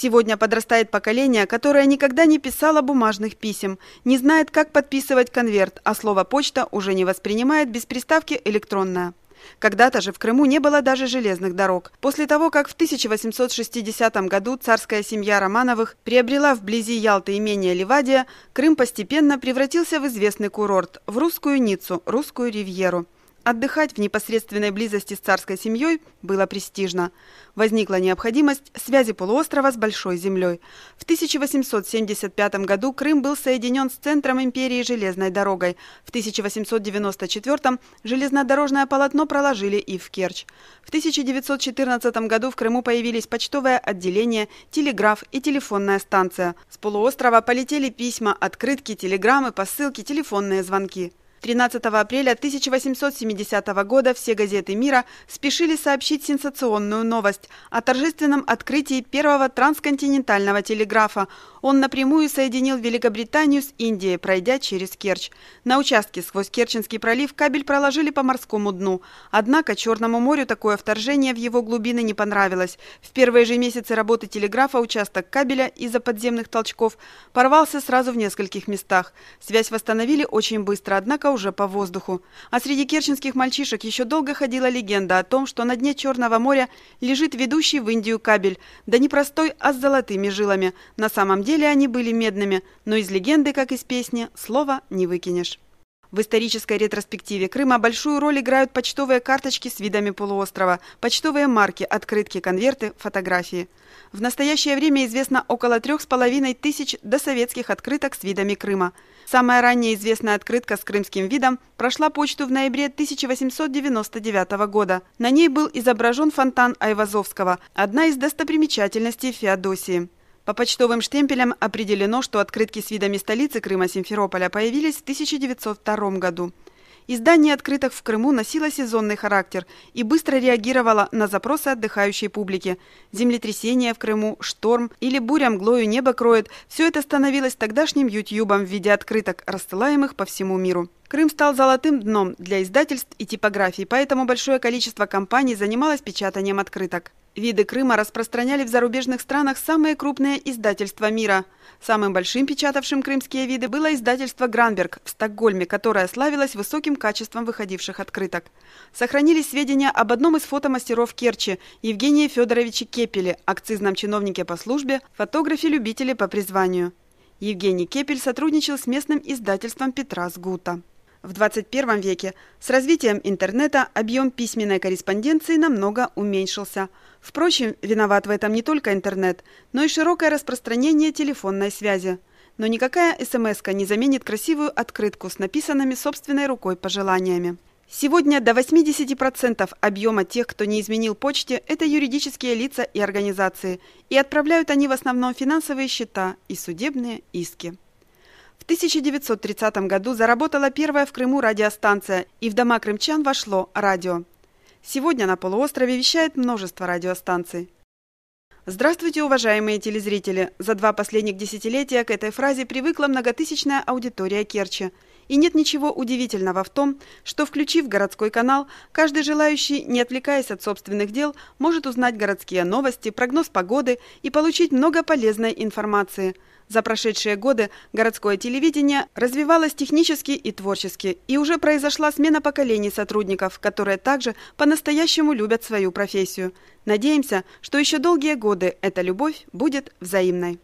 Сегодня подрастает поколение, которое никогда не писало бумажных писем, не знает, как подписывать конверт, а слово «почта» уже не воспринимает без приставки «электронная». Когда-то же в Крыму не было даже железных дорог. После того, как в 1860 году царская семья Романовых приобрела вблизи Ялты имение Левадия, Крым постепенно превратился в известный курорт, в русскую Ниццу, русскую ривьеру. Отдыхать в непосредственной близости с царской семьей было престижно. Возникла необходимость связи полуострова с Большой землей. В 1875 году Крым был соединен с центром империи железной дорогой. В 1894 железнодорожное полотно проложили и в Керчь. В 1914 году в Крыму появились почтовое отделение, телеграф и телефонная станция. С полуострова полетели письма, открытки, телеграммы, посылки, телефонные звонки. 13 апреля 1870 года все газеты мира спешили сообщить сенсационную новость о торжественном открытии первого трансконтинентального телеграфа. Он напрямую соединил Великобританию с Индией, пройдя через Керч. На участке сквозь Керченский пролив кабель проложили по морскому дну. Однако Черному морю такое вторжение в его глубины не понравилось. В первые же месяцы работы телеграфа участок кабеля из-за подземных толчков порвался сразу в нескольких местах. Связь восстановили очень быстро, однако уже по воздуху, а среди керченских мальчишек еще долго ходила легенда о том, что на дне Черного моря лежит ведущий в Индию кабель, да не простой, а с золотыми жилами. На самом деле они были медными, но из легенды, как из песни, слова не выкинешь. В исторической ретроспективе Крыма большую роль играют почтовые карточки с видами полуострова, почтовые марки, открытки, конверты, фотографии. В настоящее время известно около трех с половиной тысяч досоветских открыток с видами Крыма. Самая ранняя известная открытка с крымским видом прошла почту в ноябре 1899 года. На ней был изображен фонтан Айвазовского, одна из достопримечательностей Феодосии. По почтовым штемпелям определено, что открытки с видами столицы Крыма Симферополя появились в 1902 году. Издание открыток в Крыму носило сезонный характер и быстро реагировало на запросы отдыхающей публики. Землетрясение в Крыму, шторм или буря мглою небо кроет – все это становилось тогдашним ютьюбом в виде открыток, рассылаемых по всему миру. Крым стал золотым дном для издательств и типографий, поэтому большое количество компаний занималось печатанием открыток. Виды Крыма распространяли в зарубежных странах самые крупные издательства мира. Самым большим печатавшим крымские виды было издательство «Гранберг» в Стокгольме, которое славилось высоким качеством выходивших открыток. Сохранились сведения об одном из фотомастеров Керчи – Евгении Федоровиче Кепеле, акцизном чиновнике по службе, фотографе-любителе по призванию. Евгений Кепель сотрудничал с местным издательством Петра Сгута. В 21 веке с развитием интернета объем письменной корреспонденции намного уменьшился. Впрочем, виноват в этом не только интернет, но и широкое распространение телефонной связи. Но никакая смс не заменит красивую открытку с написанными собственной рукой пожеланиями. Сегодня до 80% объема тех, кто не изменил почте, это юридические лица и организации, и отправляют они в основном финансовые счета и судебные иски. В 1930 году заработала первая в Крыму радиостанция, и в дома крымчан вошло радио. Сегодня на полуострове вещает множество радиостанций. Здравствуйте, уважаемые телезрители! За два последних десятилетия к этой фразе привыкла многотысячная аудитория Керчи – и нет ничего удивительного в том, что, включив городской канал, каждый желающий, не отвлекаясь от собственных дел, может узнать городские новости, прогноз погоды и получить много полезной информации. За прошедшие годы городское телевидение развивалось технически и творчески, и уже произошла смена поколений сотрудников, которые также по-настоящему любят свою профессию. Надеемся, что еще долгие годы эта любовь будет взаимной.